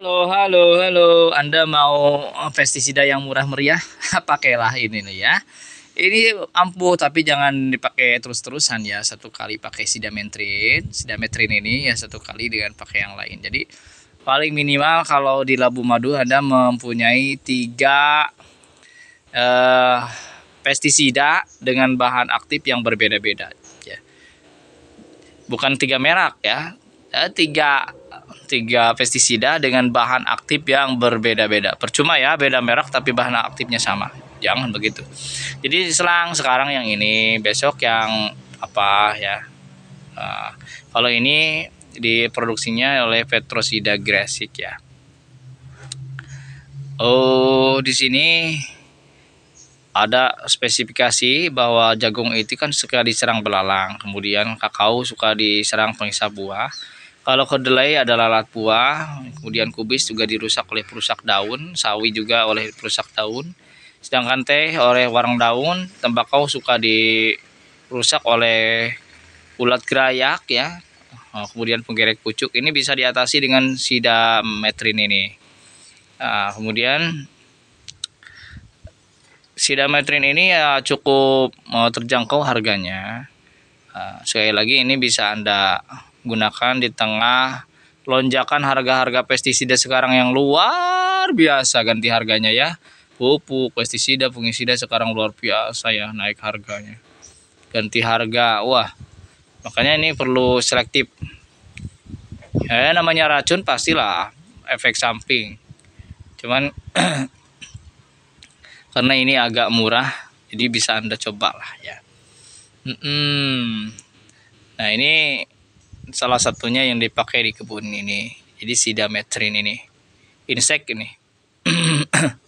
Halo, halo, halo. Anda mau eh, pestisida yang murah meriah? Pakailah ini nih ya. Ini ampuh tapi jangan dipakai terus-terusan ya. Satu kali pakai sidametrin, sidametrin ini ya satu kali dengan pakai yang lain. Jadi paling minimal kalau di labu madu Anda mempunyai tiga eh, pestisida dengan bahan aktif yang berbeda-beda. Ya. Bukan tiga merek ya, Eh, tiga tiga pestisida dengan bahan aktif yang berbeda-beda. Percuma ya beda merek tapi bahan aktifnya sama. Jangan begitu. Jadi selang sekarang yang ini, besok yang apa ya. Uh, kalau ini diproduksinya oleh Petrosida Gresik ya. Oh, di sini ada spesifikasi bahwa jagung itu kan suka diserang belalang, kemudian kakao suka diserang pengisap buah kalau kedelai adalah lalat buah, kemudian kubis juga dirusak oleh perusak daun, sawi juga oleh perusak daun. Sedangkan teh oleh warang daun, tembakau suka dirusak oleh ulat gerayak ya. Oh, kemudian penggerek pucuk ini bisa diatasi dengan sidametrin ini. Nah, kemudian sidametrin ini ya cukup terjangkau harganya. Ah, sekali lagi ini bisa Anda gunakan di tengah lonjakan harga-harga pestisida sekarang yang luar biasa ganti harganya ya pupuk pestisida fungisida sekarang luar biasa ya naik harganya ganti harga wah makanya ini perlu selektif ya namanya racun pastilah efek samping cuman karena ini agak murah jadi bisa anda coba lah ya mm -mm. nah ini salah satunya yang dipakai di kebun ini. Jadi sidametrin ini. Insek ini.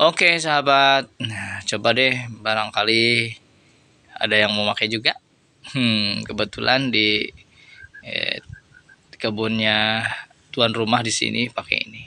Oke okay, sahabat, nah, coba deh barangkali ada yang mau pakai juga. Hmm, kebetulan di eh, kebunnya tuan rumah di sini pakai ini.